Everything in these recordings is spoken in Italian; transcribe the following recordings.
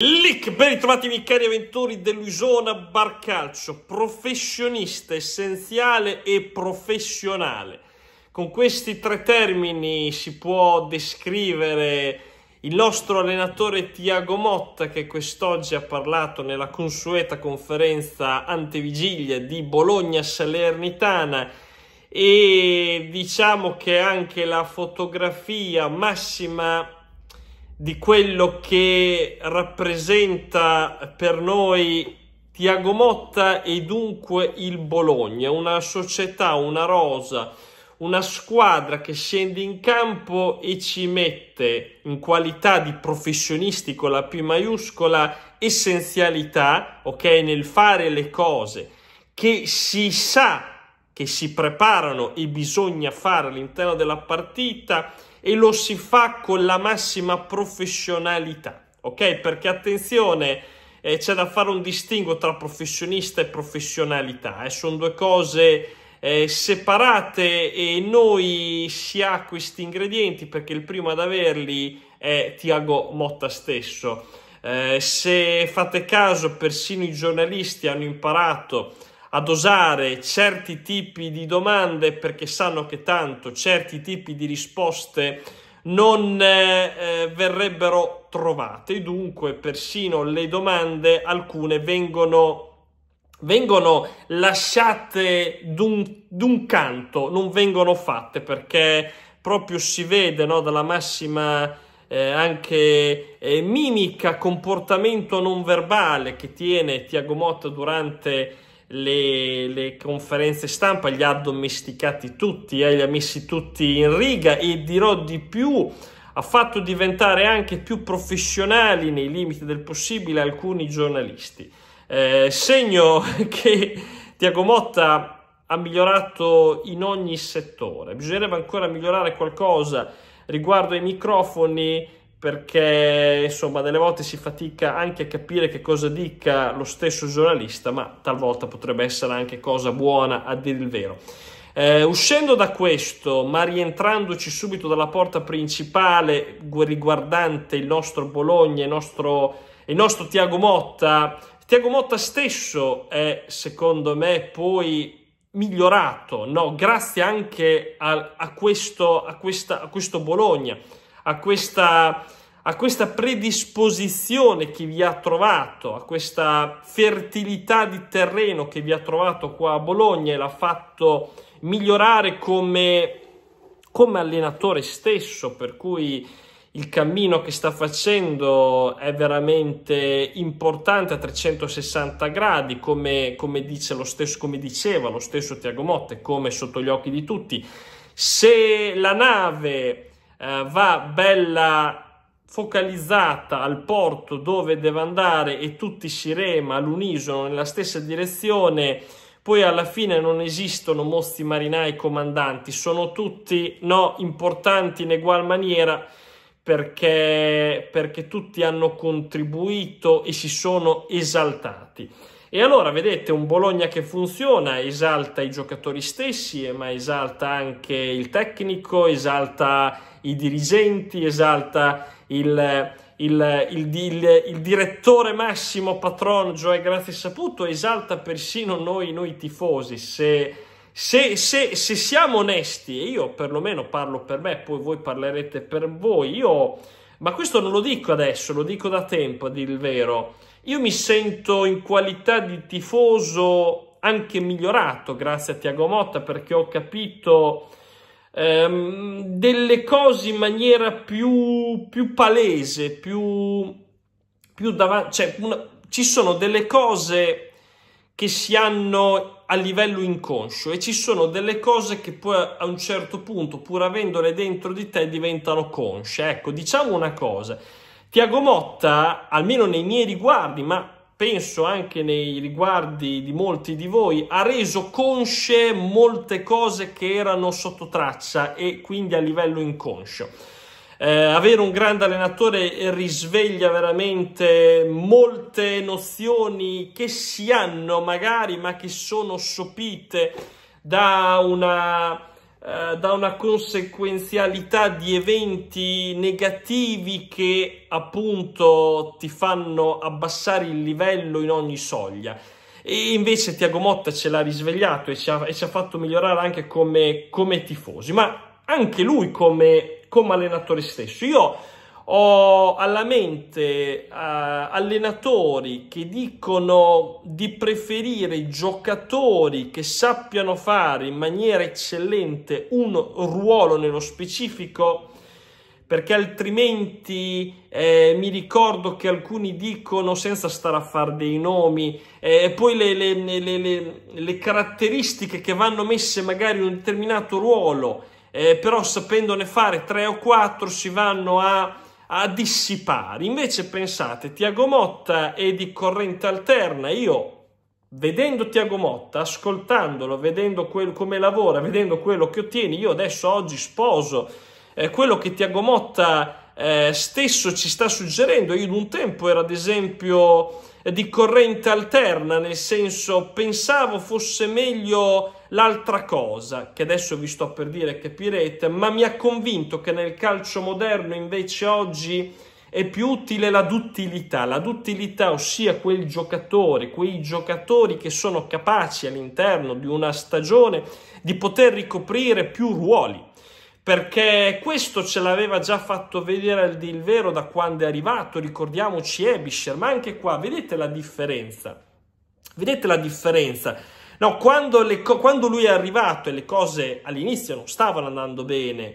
Lick, ben ritrovati miei cari avventori dell'Uisona Barcalcio, professionista essenziale e professionale. Con questi tre termini si può descrivere il nostro allenatore Tiago Motta che quest'oggi ha parlato nella consueta conferenza antevigilia di Bologna-Salernitana e diciamo che anche la fotografia massima di quello che rappresenta per noi Tiago Motta e dunque il Bologna, una società, una rosa, una squadra che scende in campo e ci mette in qualità di professionisti con la P maiuscola essenzialità, ok, nel fare le cose che si sa che si preparano e bisogna fare all'interno della partita e lo si fa con la massima professionalità, ok? Perché attenzione, eh, c'è da fare un distinguo tra professionista e professionalità, eh? sono due cose eh, separate e noi si ha questi ingredienti perché il primo ad averli è Tiago Motta stesso. Eh, se fate caso, persino i giornalisti hanno imparato a dosare certi tipi di domande perché sanno che tanto certi tipi di risposte non eh, eh, verrebbero trovate. Dunque, persino le domande, alcune vengono, vengono lasciate d'un, d'un canto, non vengono fatte perché proprio si vede no, dalla massima. Eh, anche eh, mimica, comportamento non verbale che tiene Tiago Motta durante le, le conferenze stampa, li ha addomesticati tutti, eh, li ha messi tutti in riga e dirò di più, ha fatto diventare anche più professionali nei limiti del possibile alcuni giornalisti. Eh, segno che Tiago Motta ha migliorato in ogni settore. Bisognerebbe ancora migliorare qualcosa riguardo ai microfoni, perché insomma delle volte si fatica anche a capire che cosa dica lo stesso giornalista, ma talvolta potrebbe essere anche cosa buona a dire il vero. Eh, uscendo da questo, ma rientrandoci subito dalla porta principale riguardante il nostro Bologna, il nostro, il nostro Tiago Motta, Tiago Motta stesso è secondo me poi migliorato, no? grazie anche a, a, questo, a, questa, a questo Bologna a questa, a questa predisposizione che vi ha trovato, a questa fertilità di terreno che vi ha trovato qua a Bologna e l'ha fatto migliorare come, come allenatore stesso, per cui il cammino che sta facendo è veramente importante a 360 gradi, come, come, dice lo stesso, come diceva lo stesso Tiago Motte, come sotto gli occhi di tutti. Se la nave eh, va bella focalizzata al porto dove deve andare e tutti si rema all'unisono nella stessa direzione, poi alla fine non esistono mostri marinai comandanti, sono tutti no, importanti in egual maniera perché, perché tutti hanno contribuito e si sono esaltati. E allora vedete un Bologna che funziona, esalta i giocatori stessi, eh, ma esalta anche il tecnico, esalta i dirigenti, esalta il, il, il, il direttore massimo patrono Gioè Grazie Saputo, esalta persino noi, noi tifosi. Se, se, se, se siamo onesti, e io perlomeno parlo per me, poi voi parlerete per voi, io, ma questo non lo dico adesso, lo dico da tempo a dire il vero. Io mi sento in qualità di tifoso anche migliorato grazie a Tiago Motta perché ho capito ehm, delle cose in maniera più, più palese, più, più davanti. Cioè, una, ci sono delle cose che si hanno a livello inconscio e ci sono delle cose che poi a un certo punto, pur avendole dentro di te, diventano consce. Ecco, diciamo una cosa. Tiago Motta, almeno nei miei riguardi, ma penso anche nei riguardi di molti di voi, ha reso consce molte cose che erano sotto traccia e quindi a livello inconscio. Eh, avere un grande allenatore risveglia veramente molte nozioni che si hanno magari, ma che sono sopite da una eh, da una conseguenzialità di eventi negativi che appunto ti fanno abbassare il livello in ogni soglia. E invece Tiago Motta ce l'ha risvegliato e ci ha, e ci ha fatto migliorare anche come, come tifosi, ma anche lui come, come allenatore stesso. Io ho alla mente uh, allenatori che dicono di preferire giocatori che sappiano fare in maniera eccellente un ruolo nello specifico perché altrimenti eh, mi ricordo che alcuni dicono, senza stare a fare dei nomi, eh, poi le, le, le, le, caratteristiche che vanno messe magari in un determinato ruolo, eh, però sapendone fare tre o quattro si vanno a a dissipare. Invece pensate, Tiago Motta è di corrente alterna, io vedendo Tiago Motta, ascoltandolo, vedendo quel, come lavora, vedendo quello che ottiene, io adesso oggi sposo eh, quello che Tiago Motta eh, stesso ci sta suggerendo. Io ad un tempo era ad esempio eh, di corrente alterna, nel senso pensavo fosse meglio l'altra cosa, che adesso vi sto per dire capirete, ma mi ha convinto che nel calcio moderno invece oggi è più utile la duttilità, la duttilità ossia quel giocatore, quei giocatori che sono capaci all'interno di una stagione di poter ricoprire più ruoli perché questo ce l'aveva già fatto vedere il vero da quando è arrivato, ricordiamoci Ebisher, ma anche qua vedete la differenza, vedete la differenza, no, quando, le, quando lui è arrivato e le cose all'inizio non stavano andando bene,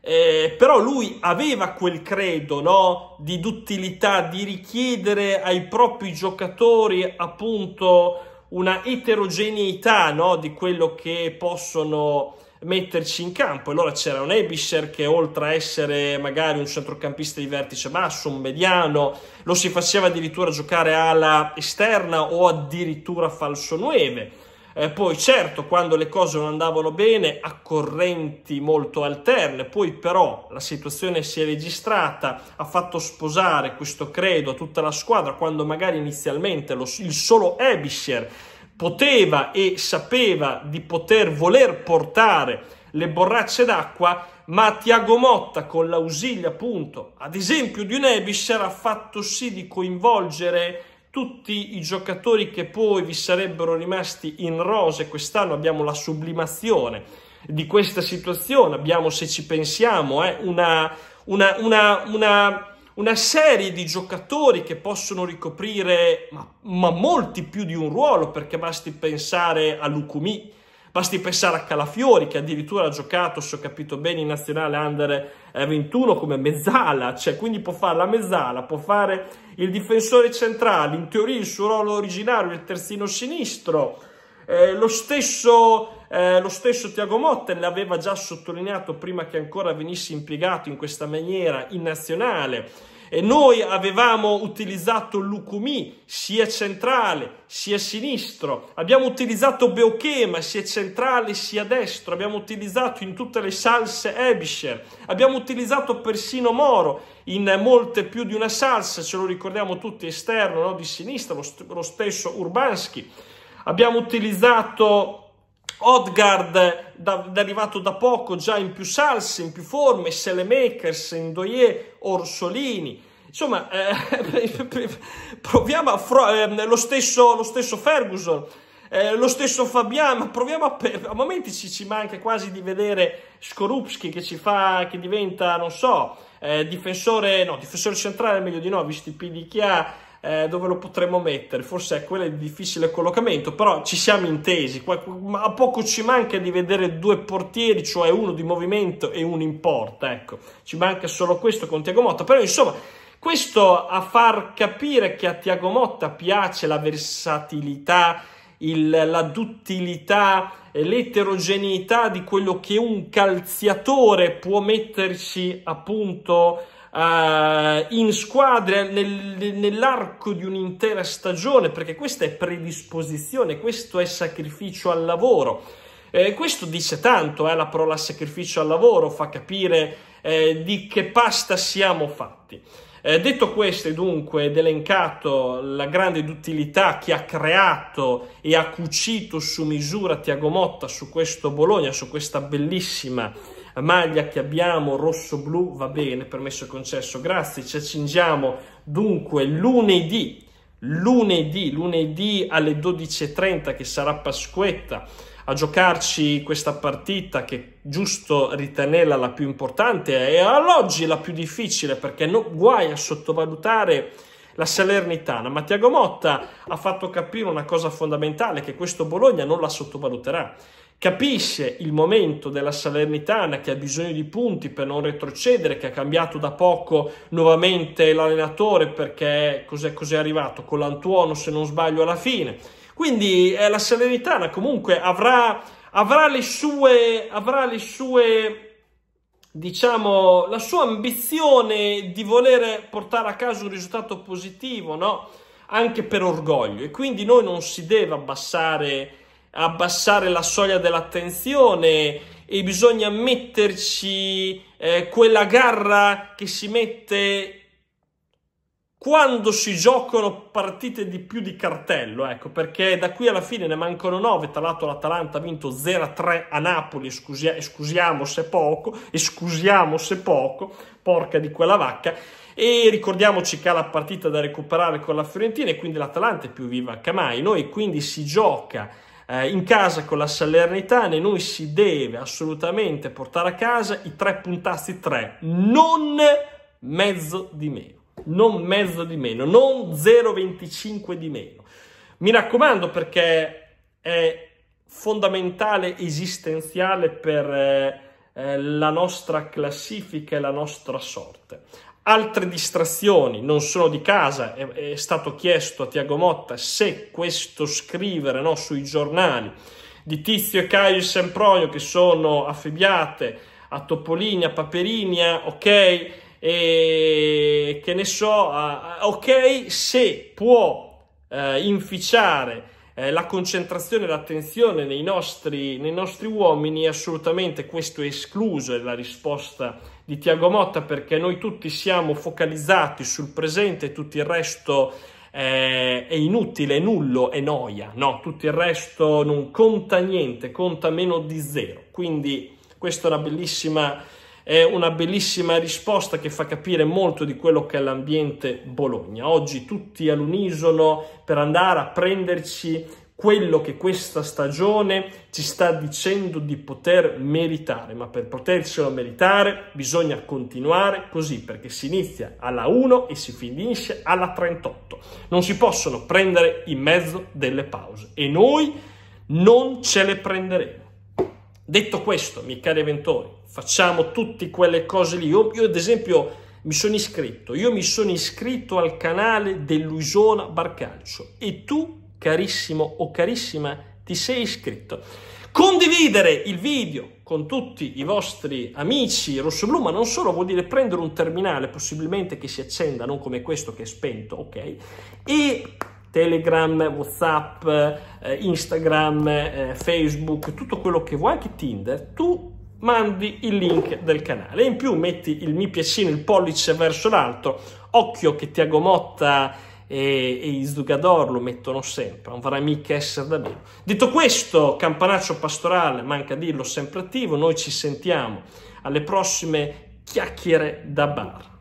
eh, però lui aveva quel credo no? di duttilità, di richiedere ai propri giocatori appunto una eterogeneità no, di quello che possono metterci in campo. Allora c'era un Ebischer che oltre a essere magari un centrocampista di vertice basso, un mediano, lo si faceva addirittura giocare ala esterna o addirittura falso 9. Eh, poi certo quando le cose non andavano bene a correnti molto alterne, poi però la situazione si è registrata, ha fatto sposare questo credo a tutta la squadra quando magari inizialmente lo, il solo Ebischer poteva e sapeva di poter voler portare le borracce d'acqua, ma Tiago Motta con l'ausilio appunto, ad esempio di un Ebischer, ha fatto sì di coinvolgere tutti i giocatori che poi vi sarebbero rimasti in rose quest'anno, abbiamo la sublimazione di questa situazione, abbiamo se ci pensiamo eh, una, una, una, una, serie di giocatori che possono ricoprire ma, ma molti più di un ruolo perché basti pensare a Lukumi, Basti pensare a Calafiori che addirittura ha giocato, se ho capito bene, in nazionale under 21 eh, come mezzala, cioè quindi può fare la mezzala, può fare il difensore centrale, in teoria il suo ruolo originario, è il terzino sinistro. Eh, lo, stesso, eh, lo stesso Tiago Motten l'aveva già sottolineato prima che ancora venisse impiegato in questa maniera in nazionale e noi avevamo utilizzato Lukumi, sia centrale sia sinistro, abbiamo utilizzato Beochema, sia centrale sia destro, abbiamo utilizzato in tutte le salse Ebisher, abbiamo utilizzato persino Moro in molte più di una salsa, ce lo ricordiamo tutti esterno no? di sinistra, lo, st- lo stesso Urbanski. Abbiamo utilizzato Odgard, da, arrivato da poco già in più salse, in più forme, Selemakers, Indoye, Orsolini. Insomma, eh, proviamo a fro- eh, lo, stesso, lo stesso Ferguson. Eh, lo stesso Fabian, ma proviamo a, a momenti ci, ci, manca quasi di vedere Skorupski che ci fa, che diventa, non so, eh, difensore, no, difensore centrale meglio di no, visti i che ha, eh, dove lo potremmo mettere, forse è quello di difficile collocamento, però ci siamo intesi, a poco ci manca di vedere due portieri, cioè uno di movimento e uno in porta, ecco, ci manca solo questo con Tiago Motta, però insomma... Questo a far capire che a Tiago Motta piace la versatilità, il, la duttilità, e l'eterogeneità di quello che un calziatore può metterci appunto Uh, in squadre nel, nell'arco di un'intera stagione, perché questa è predisposizione, questo è sacrificio al lavoro. Eh, questo dice tanto, eh, la parola sacrificio al lavoro fa capire eh, di che pasta siamo fatti. Eh, detto questo dunque ed elencato la grande duttilità che ha creato e ha cucito su misura Tiago Motta su questo Bologna, su questa bellissima maglia che abbiamo rosso-blu, va bene, permesso e concesso, grazie, ci accingiamo dunque lunedì lunedì, lunedì alle 12.30 che sarà Pasquetta a giocarci questa partita che giusto ritenerla la più importante e all'oggi la più difficile perché no, guai a sottovalutare la Salernitana, ma Tiago Motta ha fatto capire una cosa fondamentale che questo Bologna non la sottovaluterà. Capisce il momento della Salernitana che ha bisogno di punti per non retrocedere, che ha cambiato da poco nuovamente l'allenatore perché cos'è, cos'è arrivato con l'Antuono se non sbaglio alla fine quindi eh, la Salernitana comunque avrà, avrà le sue, avrà le sue diciamo, la sua ambizione di voler portare a casa un risultato positivo, no? Anche per orgoglio. E quindi noi non si deve abbassare, abbassare la soglia dell'attenzione e bisogna metterci eh, quella garra che si mette quando si giocano partite di più di cartello, ecco, perché da qui alla fine ne mancano 9, tra l'altro l'Atalanta ha vinto 0-3 a Napoli, scusia, scusiamo se poco, e scusiamo se poco, porca di quella vacca, e ricordiamoci che ha la partita da recuperare con la Fiorentina e quindi l'Atalanta è più viva che mai, noi quindi si gioca eh, in casa con la Salernitana e noi si deve assolutamente portare a casa i tre puntasti 3, non mezzo di meno non mezzo di meno, non 0,25 di meno. Mi raccomando perché è fondamentale, esistenziale per eh, eh, la nostra classifica e la nostra sorte. Altre distrazioni non sono di casa, è, è stato chiesto a Tiago Motta se questo scrivere no, sui giornali di Tizio e Caio e Sempronio che sono affibbiate a Topolini, a Paperinia, ok? e che ne so, uh, ok, se può uh, inficiare eh, la concentrazione e l'attenzione nei nostri, nei nostri uomini, assolutamente questo è escluso, è la risposta di Tiago Motta, perché noi tutti siamo focalizzati sul presente, tutto il resto eh, è inutile, è nullo, è noia, no, tutto il resto non conta niente, conta meno di zero. Quindi questa è una bellissima è una bellissima risposta che fa capire molto di quello che è l'ambiente Bologna. Oggi tutti all'unisono per andare a prenderci quello che questa stagione ci sta dicendo di poter meritare, ma per poterselo meritare bisogna continuare così perché si inizia alla 1 e si finisce alla 38. Non si possono prendere in mezzo delle pause e noi non ce le prenderemo. Detto questo, miei cari avventori, facciamo tutte quelle cose lì. Io, io, ad esempio mi sono iscritto, io mi sono iscritto al canale dell'Usona Barcalcio e tu, carissimo o carissima, ti sei iscritto. Condividere il video con tutti i vostri amici rossoblu, ma non solo, vuol dire prendere un terminale, possibilmente che si accenda, non come questo che è spento, ok? E Telegram, Whatsapp, eh, Instagram, eh, Facebook, tutto quello che vuoi, anche Tinder, tu mandi il link del canale. in più metti il mi piacino, il pollice verso l'alto. Occhio che Tiago Motta e, e Izdugador lo mettono sempre, non vorrà mica essere da meno. Detto questo, campanaccio pastorale, manca dirlo, sempre attivo. Noi ci sentiamo alle prossime chiacchiere da bar.